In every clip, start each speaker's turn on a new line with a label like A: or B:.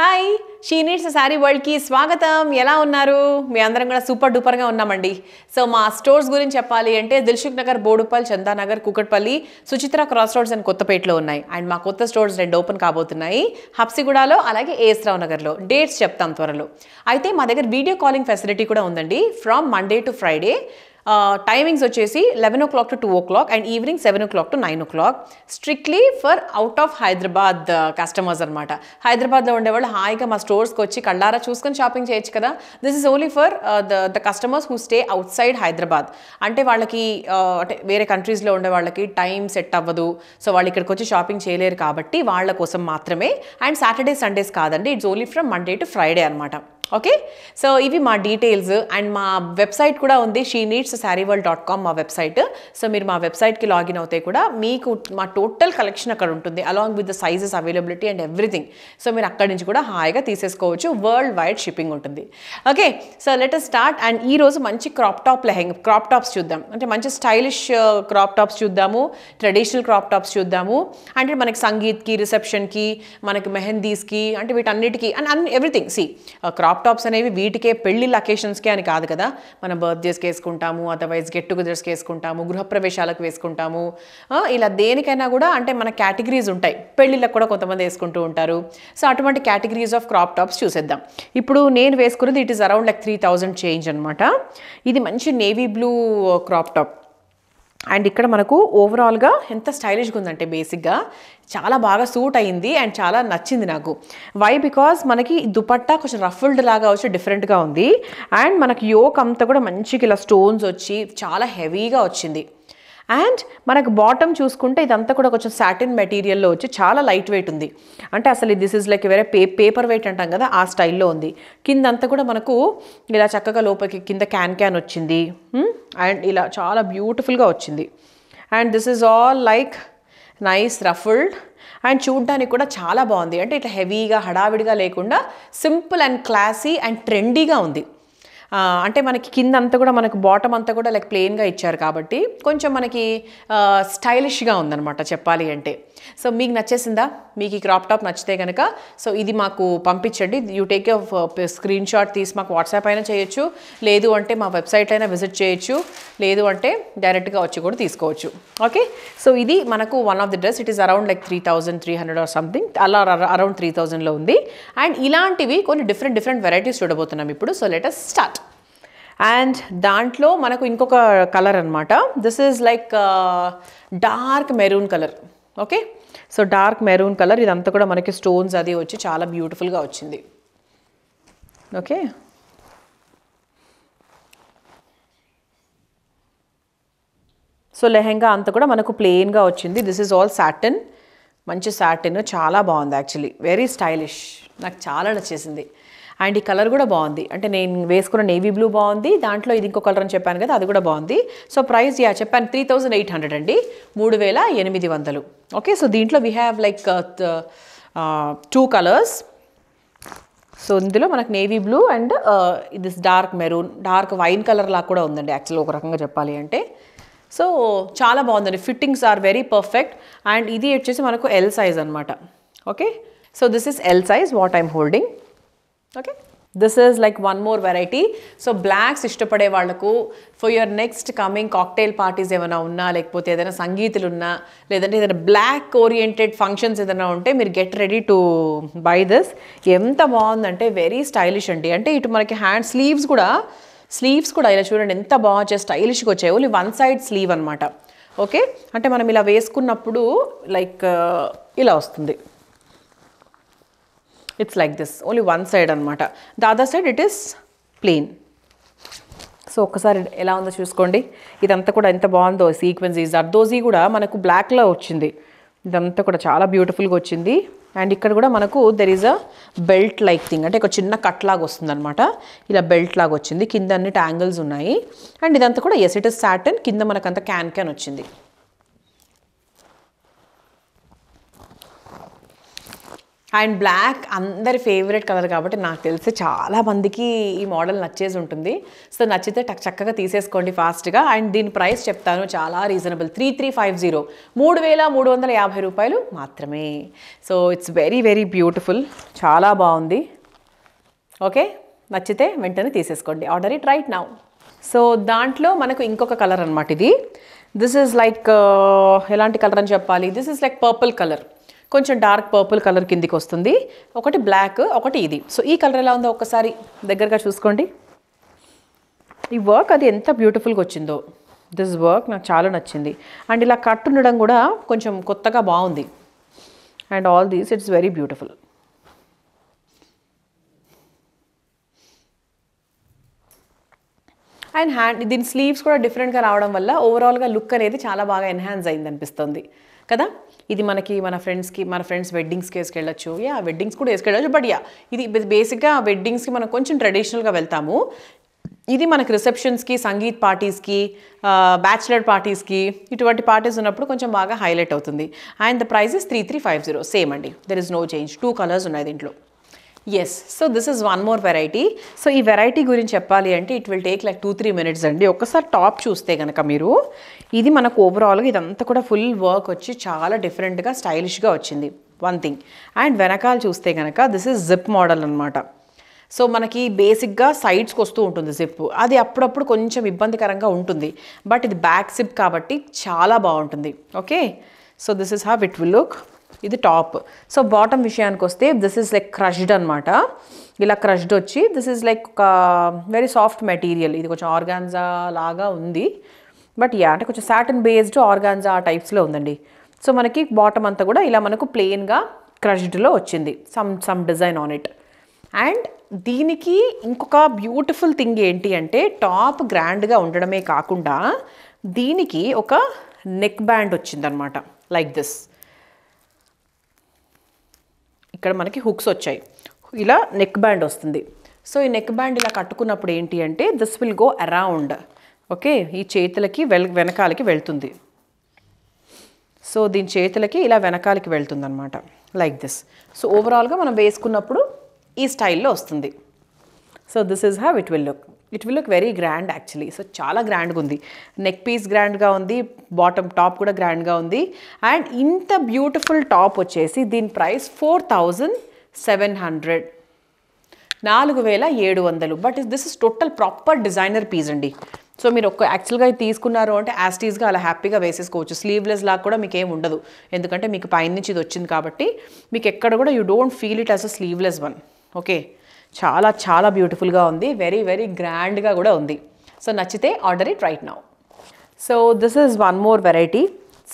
A: Hi she sari వరల్డ్కి స్వాగతం ఎలా ఉన్నారు మీ అందరం కూడా సూపర్ డూపర్గా ఉన్నామండి సో మా స్టోర్స్ గురించి చెప్పాలి అంటే Dilsukhnagar Boduppal Chandanagar Kukatpally Suchitra cross roads and కొత్తపేటలో ఉన్నాయి అండ్ మా కొత్త స్టోర్స్ రెండు ఓపెన్ కాబోతున్నాయి హప్సిగూడలో అలాగే ఏఎస్ రావు నగర్లో డేట్స్ చెప్తాం త్వరలో అయితే మా దగ్గర వీడియో కాలింగ్ ఫెసిలిటీ కూడా ఉందండి from Monday to Friday timings వచ్చేసి eleven o'clock to two o'clock and evening seven o'clock to nine o'clock strictly for out of Hyderabad customers అనమాట హైదరాబాద్లో ఉండేవాళ్ళు హాయిగా మా స్టోర్స్కి వచ్చి కళ్ళారా చూసుకొని షాపింగ్ చేయొచ్చు కదా this is only for the the customers who stay outside Hyderabad అంటే వాళ్ళకి అంటే వేరే కంట్రీస్లో ఉండే వాళ్ళకి టైం సెట్ అవ్వదు సో వాళ్ళు ఇక్కడికి వచ్చి షాపింగ్ చేయలేరు కాబట్టి వాళ్ళ కోసం మాత్రమే అండ్ సాటర్డే సండేస్ కాదండి it's only from Monday to Friday అనమాట ఓకే సో ఇవి మా డీటెయిల్స్ అండ్ మా వెబ్సైట్ కూడా ఉంది she needs sheets saree world dot com మా వెబ్సైట్ సో మీరు మా వెబ్సైట్కి లాగిన్ అవుతే కూడా మీకు మా టోటల్ కలెక్షన్ అక్కడ ఉంటుంది along with the sizes availability and everything so మీరు అక్కడి నుంచి కూడా హాయిగా తీసేసుకోవచ్చు వరల్డ్ వైడ్ షిప్పింగ్ ఉంటుంది okay so let start and ఈరోజు మంచి crop top lehenga crop tops చూద్దాం అంటే మంచి స్టైలిష్ క్రాప్ టాప్స్ చూద్దాము ట్రెడిషనల్ క్రాప్ టాప్స్ చూద్దాము అంటే మనకి సంగీత్కి రిసెప్షన్కి మనకి మెహందీస్కి అంటే వీటన్నిటికి అండ్ అన్ని ఎవ్రీథింగ్ సి క్రాప్ టాప్స్ అనేవి వీటికే పెళ్లి లొకేషన్స్కే అని కాదు కదా మనం బర్త్డేస్కి వేసుకుంటాము వేసుకుంటాము అదర్వైజ్ గెట్ టుగెదర్స్కి వేసుకుంటాము గృహప్రవేశాలకు వేసుకుంటాము ఇలా దేనికైనా కూడా అంటే మన కేటగిరీస్ ఉంటాయి పెళ్ళిళ్ళకు కూడా కొంతమంది వేసుకుంటూ ఉంటారు సో అటువంటి కేటగిరీస్ ఆఫ్ క్రాప్ టాప్స్ చూసేద్దాం ఇప్పుడు నేను వేసుకున్నది it is around like three thousand change అనమాట ఇది మంచి navy blue crop top and ఇక్కడ మనకు ఓవరాల్గా ఎంత స్టైలిష్గా ఉందంటే బేసిక్గా చాలా బాగా సూట్ అయింది అండ్ చాలా నచ్చింది నాకు వై బికాస్ మనకి దుపట్టా కొంచెం రఫుల్డ్ లాగా వచ్చి డిఫరెంట్గా ఉంది అండ్ మనకి యోక్ అంతా కూడా మంచిగా ఇలా స్టోన్స్ వచ్చి చాలా హెవీగా వచ్చింది అండ్ మనకు బాటమ్ చూసుకుంటే ఇదంతా కూడా కొంచెం సాటిన్ మెటీరియల్లో వచ్చి చాలా లైట్ వెయిట్ ఉంది అంటే అసలు దిస్ ఇస్ లైక్ వేరే పే పేపర్ వెయిట్ అంటాం కదా ఆ స్టైల్లో ఉంది కిందంతా కూడా మనకు ఇలా చక్కగా లోపలికి కింద క్యాన్ క్యాన్ వచ్చింది అండ్ hmm? ఇలా చాలా బ్యూటిఫుల్గా వచ్చింది and this is all like nice ruffled and చూడడానికి కూడా చాలా బాగుంది అంటే ఇట్లా హెవీగా హడావిడిగా లేకుండా సింపుల్ అండ్ క్లాసీ అండ్ ట్రెండీగా ఉంది అంటే మనకి కింద అంతా కూడా మనకు బాటమ్ అంతా కూడా లైక్ ప్లెయిన్గా ఇచ్చారు కాబట్టి కొంచెం మనకి స్టైలిష్గా ఉందనమాట చెప్పాలి అంటే సో మీకు నచ్చేసిందా మీకు ఈ క్రాప్ టాప్ నచ్చితే కనుక సో ఇది మాకు పంపించండి you take off screenshot తీసి మాకు వాట్సాప్ అయినా చేయొచ్చు లేదు అంటే మా వెబ్సైట్ అయినా విజిట్ చేయొచ్చు లేదు అంటే డైరెక్ట్గా వచ్చి కూడా తీసుకోవచ్చు ఓకే సో ఇది మనకు one of the dress it is around like three thousand three hundred or something అలా అరౌండ్ త్రీ థౌజండ్లో ఉంది అండ్ ఇలాంటివి కొన్ని డిఫరెంట్ డిఫరెంట్ వెరైటీస్ చూడబోతున్నాం ఇప్పుడు సో లెట్ స్టార్ట్ అండ్ దాంట్లో మనకు ఇంకొక కలర్ అనమాట this is like dark maroon colour okay so dark maroon colour ఇదంతా కూడా మనకి స్టోన్స్ అది వచ్చి చాలా బ్యూటిఫుల్గా వచ్చింది ఓకే సో లెహెంగా అంతా కూడా మనకు ప్లెయిన్గా వచ్చింది దిస్ ఈజ్ ఆల్ సాటిన్ మంచి సాటిన్ చాలా బాగుంది యాక్చువల్లీ వెరీ స్టైలిష్ నాకు చాలా నచ్చేసింది అండ్ ఈ కలర్ కూడా బాగుంది అంటే నేను వేసుకున్న నేవీ బ్లూ బాగుంది దాంట్లో ఇది ఇంకో కలర్ అని చెప్పాను కదా అది కూడా బాగుంది సో ప్రైస్ యా చెప్పాను త్రీ థౌజండ్ ఎయిట్ హండ్రెడ్ అండి మూడు వేల ఎనిమిది వందలు ఓకే సో దీంట్లో we have like two colours so ఇందులో మనకు navy blue and this dark maroon dark wine colour లాగా కూడా ఉందండి యాక్చువల్గా ఒక రకంగా చెప్పాలి అంటే సో చాలా బాగుందండి fittings are very perfect and ఇది వచ్చేసి మనకు ఎల్ సైజ్ అనమాట okay so this is L size what I'm holding okay this is like one more variety so blacks ఇష్టపడే వాళ్ళకు for your next coming cocktail parties ఏమైనా ఉన్నా లేకపోతే ఏదైనా సంగీతులు ఉన్నా లేదంటే ఏదైనా బ్లాక్ ఓరియంటెడ్ ఫంక్షన్స్ ఏదైనా ఉంటే మీరు get ready to buy this ఎంత బాగుందంటే వెరీ స్టైలిష్ అండి అంటే ఇటు మనకి హ్యాండ్ స్లీవ్స్ కూడా స్లీవ్స్ కూడా ఇలా చూడండి ఎంత బాగా స్టైలిష్గా వచ్చాయి ఓన్లీ వన్ సైడ్ స్లీవ్ అనమాట ఓకే అంటే మనం ఇలా వేసుకున్నప్పుడు లైక్ uh, ఇలా వస్తుంది it's like this only one side అనమాట the other side it is plain so ఒక్కసారి ఎలా ఉందో చూసుకోండి ఇదంతా కూడా ఎంత బాగుందో సీక్వెన్స్ ఈజ్ అర్దోజీ కూడా మనకు బ్లాక్లో వచ్చింది ఇదంతా కూడా చాలా బ్యూటిఫుల్గా వచ్చింది అండ్ ఇక్కడ కూడా మనకు there is a belt like thing అంటే ఒక చిన్న కట్ లాగా వస్తుంది అనమాట ఇలా బెల్ట్ లాగా వచ్చింది కింద అన్ని ట్యాంగిల్స్ ఉన్నాయి అండ్ ఇదంతా కూడా ఎస్ శాటన్ సాటన్ కింద మనకంత క్యాన్ క్యాన్ వచ్చింది అండ్ బ్లాక్ అందరి ఫేవరెట్ కలర్ కాబట్టి నాకు తెలిసి చాలా మందికి ఈ మోడల్ నచ్చేసి ఉంటుంది సో నచ్చితే టక్ చక్కగా తీసేసుకోండి ఫాస్ట్గా అండ్ దీని ప్రైస్ చెప్తాను చాలా reasonable three three five zero మూడు వేల మూడు వందల యాభై రూపాయలు మాత్రమే so it's very very beautiful చాలా బాగుంది ఓకే నచ్చితే వెంటనే తీసేసుకోండి order it right now so దాంట్లో మనకు ఇంకొక కలర్ అనమాట ఇది దిస్ ఇస్ లైక్ ఎలాంటి కలర్ అని చెప్పాలి this is like purple colour కొంచెం డార్క్ పర్పుల్ కలర్ కిందికి వస్తుంది ఒకటి బ్లాక్ ఒకటి ఇది సో ఈ కలర్ ఎలా ఉందో ఒకసారి దగ్గరగా చూసుకోండి ఈ వర్క్ అది ఎంత బ్యూటిఫుల్గా వచ్చిందో దిస్ వర్క్ నాకు చాలా నచ్చింది అండ్ ఇలా కట్ ఉండడం కూడా కొంచెం కొత్తగా బాగుంది and all these it's very beautiful and hand దీని స్లీవ్స్ కూడా డిఫరెంట్గా రావడం వల్ల ఓవరాల్గా లుక్ అనేది చాలా బాగా ఎన్హాన్స్ అయింది అనిపిస్తుంది కదా ఇది మనకి మన ఫ్రెండ్స్కి మన ఫ్రెండ్స్ వెడ్డింగ్స్కి వేసుకెళ్ళచ్చు యా వెడ్డింగ్స్ కూడా వేసుకెళ్ళచ్చు బట్ యా ఇది బేసిక్గా వెడ్డింగ్స్కి మనం కొంచెం ట్రెడిషనల్గా వెళ్తాము ఇది మనకి రిసెప్షన్స్కి సంగీత్ పార్టీస్కి బ్యాచిలర్ పార్టీస్కి ఇటువంటి పార్టీస్ ఉన్నప్పుడు కొంచెం బాగా హైలైట్ అవుతుంది and the prices three three five zero same అండి there is no change two colours ఉన్నాయి దీంట్లో yes so this is one more variety so ఈ వెరైటీ గురించి చెప్పాలి అంటే it will take like two three minutes అండి ఒక్కసారి టాప్ చూస్తే కనుక మీరు ఇది మనకు ఓవరాల్గా ఇదంతా కూడా ఫుల్ వర్క్ వచ్చి చాలా డిఫరెంట్గా స్టైలిష్గా వచ్చింది వన్ థింగ్ అండ్ వెనకాల చూస్తే కనుక దిస్ ఇస్ జిప్ మోడల్ అనమాట సో మనకి బేసిక్గా సైడ్స్కి వస్తూ ఉంటుంది జిప్ అది అప్పుడప్పుడు కొంచెం ఇబ్బందికరంగా ఉంటుంది బట్ ఇది బ్యాక్ జిప్ కాబట్టి చాలా బాగుంటుంది okay so this is how it will look ఇది టాప్ సో బాటమ్ విషయానికి వస్తే దిస్ ఈజ్ లైక్ క్రష్డ్ అనమాట ఇలా క్రష్డ్ వచ్చి దిస్ ఈజ్ లైక్ ఒక వెరీ సాఫ్ట్ మెటీరియల్ ఇది కొంచెం ఆర్గాన్జా లాగా ఉంది బట్ యా అంటే కొంచెం సాటన్ బేస్డ్ ఆర్గాన్జా ఆ టైప్స్లో ఉందండి సో మనకి బాటమ్ అంతా కూడా ఇలా మనకు ప్లెయిన్గా క్రష్డ్లో వచ్చింది some some design on it and దీనికి ఇంకొక బ్యూటిఫుల్ థింగ్ ఏంటి అంటే టాప్ గ్రాండ్గా ఉండడమే కాకుండా దీనికి ఒక నెక్ బ్యాండ్ వచ్చిందనమాట లైక్ దిస్ ఇక్కడ మనకి హుక్స్ వచ్చాయి ఇలా నెక్ బ్యాండ్ వస్తుంది సో ఈ నెక్ బ్యాండ్ ఇలా కట్టుకున్నప్పుడు ఏంటి అంటే this will go around okay ఈ చేతులకి వెల్ వెనకాలకి వెళ్తుంది సో దీని చేతులకి ఇలా వెనకాలకి వెళ్తుంది అనమాట లైక్ దిస్ సో ఓవరాల్గా మనం వేసుకున్నప్పుడు ఈ స్టైల్లో వస్తుంది so this is how it will look it will look very grand actually so చాలా గ్రాండ్గా ఉంది నెక్ పీస్ గ్రాండ్గా ఉంది బాటమ్ టాప్ కూడా గ్రాండ్గా ఉంది అండ్ ఇంత బ్యూటిఫుల్ టాప్ వచ్చేసి దీని price four thousand seven hundred నాలుగు వేల ఏడు వందలు but is this is total proper designer piece అండి సో మీరు ఒక యాక్చువల్గా తీసుకున్నారు అంటే యాస్టీస్గా అలా హ్యాపీగా వేసేసుకోవచ్చు స్లీవ్లెస్ లాగా కూడా మీకు ఏం ఉండదు ఎందుకంటే మీకు పైనుంచి ఇది వచ్చింది కాబట్టి మీకు ఎక్కడ కూడా you don't feel it as a sleeveless one okay చాలా చాలా బ్యూటిఫుల్గా ఉంది వెరీ వెరీ గ్రాండ్గా కూడా ఉంది సో నచ్చితే order it right now so this is one more variety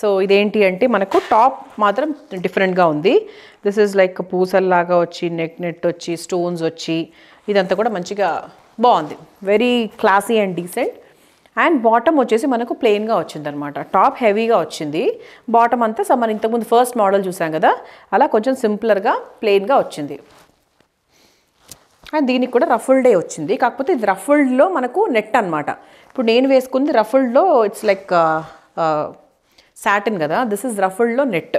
A: so ఇదేంటి అంటే మనకు టాప్ మాత్రం డిఫరెంట్గా ఉంది దిస్ ఈజ్ లైక్ పూసల్లాగా వచ్చి నెక్ నెట్ వచ్చి స్టోన్స్ వచ్చి ఇదంతా కూడా మంచిగా బాగుంది very classy and decent and bottom వచ్చేసి మనకు ప్లెయిన్గా అనమాట టాప్ హెవీగా వచ్చింది బాటమ్ అంతా మనం ఇంతకుముందు ఫస్ట్ మోడల్ చూసాం కదా అలా కొంచెం సింపులర్గా ప్లెయిన్గా వచ్చింది అండ్ దీనికి కూడా రఫుల్ డే వచ్చింది కాకపోతే ఇది రఫుల్డ్లో మనకు నెట్ అనమాట ఇప్పుడు నేను వేసుకుంది రఫుల్డ్లో ఇట్స్ లైక్ శాటిన్ కదా దిస్ ఇస్ రఫుల్డ్లో నెట్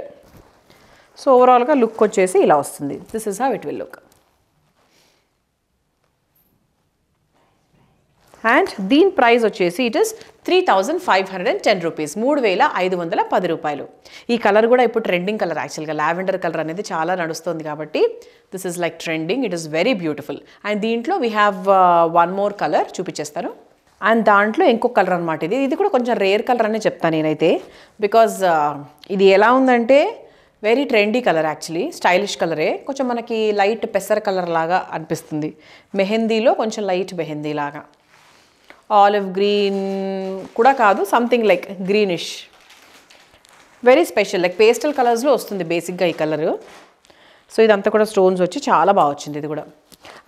A: సో ఓవరాల్గా లుక్ వచ్చేసి ఇలా వస్తుంది this is how it will look and దీని ప్రైస్ వచ్చేసి it is three thousand five hundred and ten rupees మూడు వేల ఐదు వందల పది రూపాయలు ఈ కలర్ కూడా ఇప్పుడు ట్రెండింగ్ కలర్ యాక్చువల్గా లావెండర్ కలర్ అనేది చాలా నడుస్తుంది కాబట్టి this is like trending it is very beautiful and దీంట్లో we have one more colour చూపించేస్తాను అండ్ దాంట్లో ఇంకో కలర్ అనమాట ఇది ఇది కూడా కొంచెం రేర్ కలర్ అనే చెప్తాను నేనైతే బికాజ్ uh, ఇది ఎలా ఉందంటే very trendy colour actually stylish కలరే కొంచెం మనకి లైట్ పెసర్ కలర్ లాగా అనిపిస్తుంది మెహందీలో కొంచెం లైట్ మెహందీ లాగా ఆలివ్ గ్రీన్ కూడా కాదు something like greenish very special like pastel కలర్స్లో వస్తుంది బేసిక్గా ఈ కలర్ సో ఇదంతా కూడా స్టోన్స్ వచ్చి చాలా బాగా వచ్చింది ఇది కూడా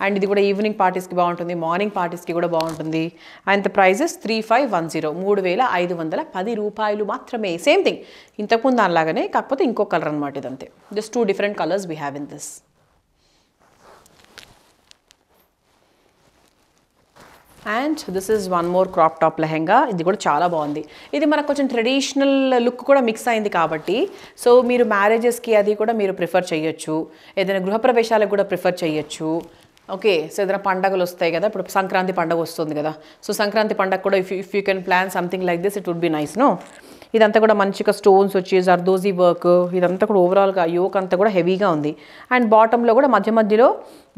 A: అండ్ ఇది కూడా ఈవినింగ్ పార్టీస్కి బాగుంటుంది మార్నింగ్ పార్టీస్కి కూడా బాగుంటుంది and the prices three five one zero మూడు వేల ఐదు వందల పది రూపాయలు మాత్రమే సేమ్ థింగ్ ఇంతకుముందు దానిలాగానే కాకపోతే ఇంకో కలర్ అనమాట ఇదంతే just two different colours we have in this and this is one more crop top lehenga ఇది కూడా చాలా బాగుంది ఇది మనకు కొంచెం ట్రెడిషనల్ లుక్ కూడా మిక్స్ అయింది కాబట్టి సో మీరు మ్యారేజెస్కి అది కూడా మీరు ప్రిఫర్ చేయొచ్చు ఏదైనా గృహప్రవేశాలకు కూడా ప్రిఫర్ చేయొచ్చు ఓకే సో ఏదైనా పండగలు వస్తాయి కదా ఇప్పుడు సంక్రాంతి పండగ వస్తుంది కదా సో సంక్రాంతి పండగ కూడా if if you can plan something like this it would be nice no ఇదంతా కూడా మంచిగా స్టోన్స్ వచ్చి జర్దోజీ వర్క్ ఇదంతా కూడా ఓవరాల్గా యోక్ అంతా కూడా హెవీగా ఉంది అండ్ బాటంలో కూడా మధ్య మధ్యలో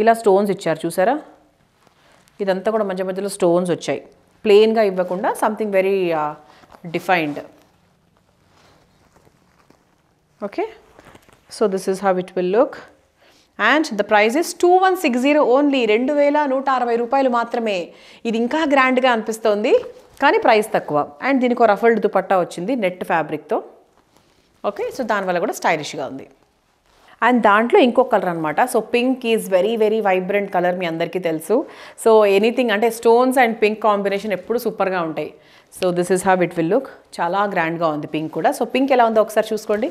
A: ఇలా స్టోన్స్ ఇచ్చారు చూసారా ఇదంతా కూడా మధ్య మధ్యలో స్టోన్స్ వచ్చాయి ప్లెయిన్గా ఇవ్వకుండా something very defined okay so this is how it will look and the price is two one six zero only రెండు వేల నూట అరవై రూపాయలు మాత్రమే ఇది ఇంకా గ్రాండ్గా అనిపిస్తోంది కానీ ప్రైస్ తక్కువ అండ్ దీనికి రఫల్డ్ దుపట్టా వచ్చింది నెట్ ఫ్యాబ్రిక్తో ఓకే సో దానివల్ల కూడా స్టైలిష్గా ఉంది అండ్ దాంట్లో ఇంకో కలర్ అనమాట so pink is very very vibrant colour మీ అందరికీ తెలుసు సో ఎనీథింగ్ అంటే స్టోన్స్ అండ్ పింక్ కాంబినేషన్ ఎప్పుడు సూపర్గా ఉంటాయి so this is how it will look చాలా గ్రాండ్గా ఉంది పింక్ కూడా సో పింక్ ఎలా ఉందో ఒకసారి చూసుకోండి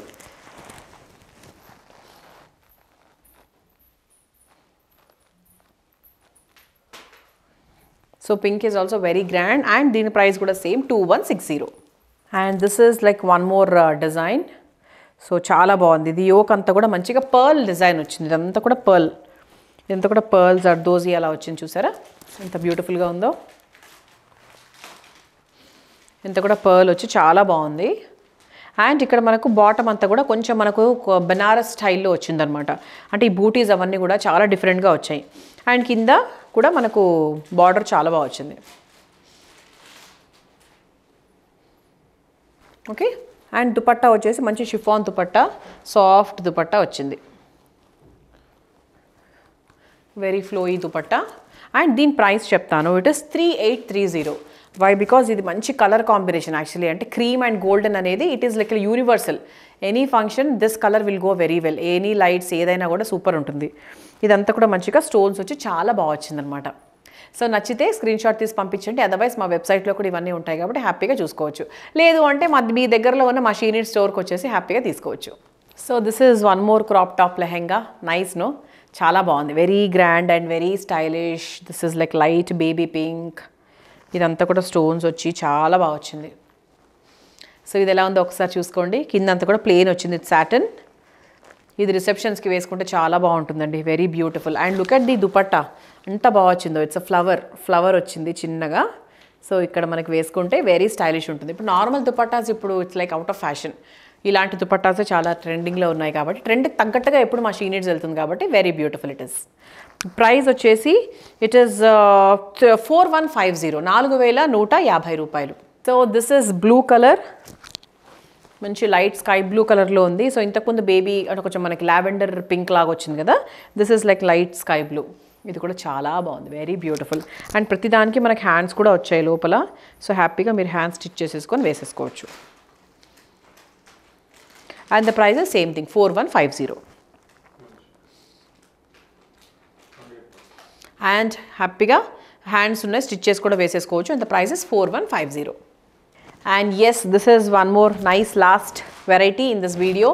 A: so pink is also very grand and దీని ప్రైస్ కూడా same two one six zero and this is like one more design so చాలా బాగుంది ఇది యోక్ అంతా కూడా మంచిగా పర్ల్ డిజైన్ వచ్చింది ఇదంతా కూడా పర్ల్ ఇదంతా కూడా పర్ల్స్ అర్దోజీ అలా వచ్చింది చూసారా ఎంత బ్యూటిఫుల్గా ఉందో ఇంత కూడా పర్ల్ వచ్చి చాలా బాగుంది అండ్ ఇక్కడ మనకు బాటమ్ అంతా కూడా కొంచెం మనకు బెనారస్ స్టైల్లో వచ్చిందనమాట అంటే ఈ బూటీస్ అవన్నీ కూడా చాలా డిఫరెంట్గా వచ్చాయి అండ్ కింద కూడా మనకు బార్డర్ చాలా బాగా వచ్చింది ఓకే అండ్ దుపట్టా వచ్చేసి మంచి షిఫాన్ దుపట్టా సాఫ్ట్ దుపట్టా వచ్చింది వెరీ ఫ్లోయీ దుపట్టా అండ్ దీని ప్రైస్ చెప్తాను it is three eight three zero why because ఇది మంచి కలర్ కాంబినేషన్ యాక్చువల్లీ అంటే క్రీమ్ అండ్ గోల్డెన్ అనేది it is like universal any function this colour will go very well any lights ఏదైనా కూడా super ఉంటుంది ఇదంతా కూడా మంచిగా స్టోన్స్ వచ్చి చాలా బాగా వచ్చిందనమాట సో నచ్చితే స్క్రీన్ షాట్ తీసి పంపించండి అదర్వైజ్ మా వెబ్సైట్లో కూడా ఇవన్నీ ఉంటాయి కాబట్టి హ్యాపీగా చూసుకోవచ్చు లేదు అంటే మా మీ దగ్గరలో ఉన్న మా షీనీట్ స్టోర్కి వచ్చేసి హ్యాపీగా తీసుకోవచ్చు so this is one more crop top lehenga nice no చాలా బాగుంది very grand and very stylish this is like light baby pink ఇదంతా కూడా స్టోన్స్ వచ్చి చాలా బాగా వచ్చింది సో ఇది ఎలా ఉందో ఒకసారి చూసుకోండి కింద అంతా కూడా ప్లెయిన్ వచ్చింది ఇది సాటన్ ఇది రిసెప్షన్స్కి వేసుకుంటే చాలా బాగుంటుందండి very beautiful and look at the dupatta ఎంత బాగా వచ్చిందో ఇట్స్ అ ఫ్లవర్ ఫ్లవర్ వచ్చింది చిన్నగా సో ఇక్కడ మనకి వేసుకుంటే వెరీ స్టైలిష్ ఉంటుంది ఇప్పుడు నార్మల్ దుపట్టాస్ ఇప్పుడు it's like out of fashion ఇలాంటి దుపట్టాసే చాలా ట్రెండింగ్లో ఉన్నాయి కాబట్టి ట్రెండ్కి తగ్గట్టుగా ఎప్పుడు మా షీనిట్స్ వెళ్తుంది కాబట్టి very beautiful it is price వచ్చేసి it is four one five zero నాలుగు వేల నూట యాభై రూపాయలు so this is blue colour మంచి లైట్ స్కై బ్లూ కలర్లో ఉంది సో ఇంతకుముందు బేబీ అంటే కొంచెం మనకి లావెండర్ పింక్ లాగా వచ్చింది కదా this is like light sky blue ఇది కూడా చాలా బాగుంది వెరీ బ్యూటిఫుల్ అండ్ ప్రతిదానికి మనకి హ్యాండ్స్ కూడా వచ్చాయి లోపల సో హ్యాపీగా మీరు హ్యాండ్స్ స్టిచ్ చేసేసుకొని వేసేసుకోవచ్చు and the price same thing four one five zero and హ్యాపీగా హ్యాండ్స్ ఉన్నాయి స్టిచ్చెస్ కూడా వేసేసుకోవచ్చు and the prices four one five zero and yes this is one more nice last variety in this video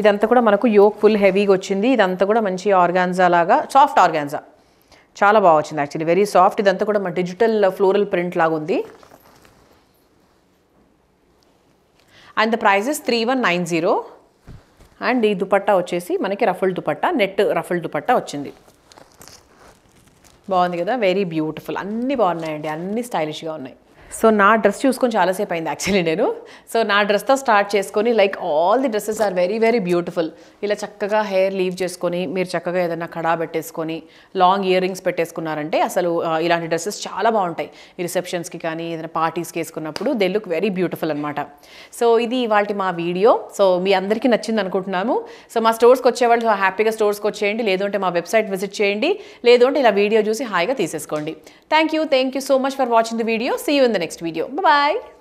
A: ఇదంతా కూడా మనకు yoke full హెవీగా వచ్చింది ఇదంతా కూడా మంచి ఆర్గాన్జా లాగా సాఫ్ట్ ఆర్గాన్జా చాలా బాగా వచ్చింది యాక్చువల్లీ వెరీ సాఫ్ట్ ఇదంతా కూడా మన డిజిటల్ ఫ్లోరల్ ప్రింట్ లాగా ఉంది and the prices three one nine zero and ఈ దుపట్టా వచ్చేసి మనకి ruffle dupatta net ruffle dupatta వచ్చింది బాగుంది కదా వెరీ బ్యూటిఫుల్ అన్నీ బాగున్నాయండి అన్నీ స్టైలిష్గా ఉన్నాయి సో నా డ్రెస్ చూసుకొని చాలాసేపు అయింది యాక్చువల్లీ నేను సో నా డ్రెస్తో స్టార్ట్ చేసుకొని like all the dresses are very very beautiful ఇలా చక్కగా హెయిర్ లీవ్ చేసుకొని మీరు చక్కగా ఏదైనా కడా పెట్టేసుకొని లాంగ్ ఇయర్ రింగ్స్ పెట్టేసుకున్నారంటే అసలు ఇలాంటి డ్రెస్సెస్ చాలా బాగుంటాయి ఈ రిసెప్షన్స్కి కానీ ఏదైనా పార్టీస్కి వేసుకున్నప్పుడు దే లుక్ వెరీ బ్యూటిఫుల్ అనమాట సో ఇది ఇవాళ మా వీడియో సో మీ అందరికీ నచ్చింది అనుకుంటున్నాము సో మా స్టోర్స్కి వచ్చేవాళ్ళు హ్యాపీగా స్టోర్స్కి వచ్చేయండి లేదంటే మా వెబ్సైట్ విజిట్ చేయండి లేదంటే ఇలా వీడియో చూసి హాయిగా తీసేసుకోండి thank you thank you so much for watching the video see you in the the next video. Bye-bye.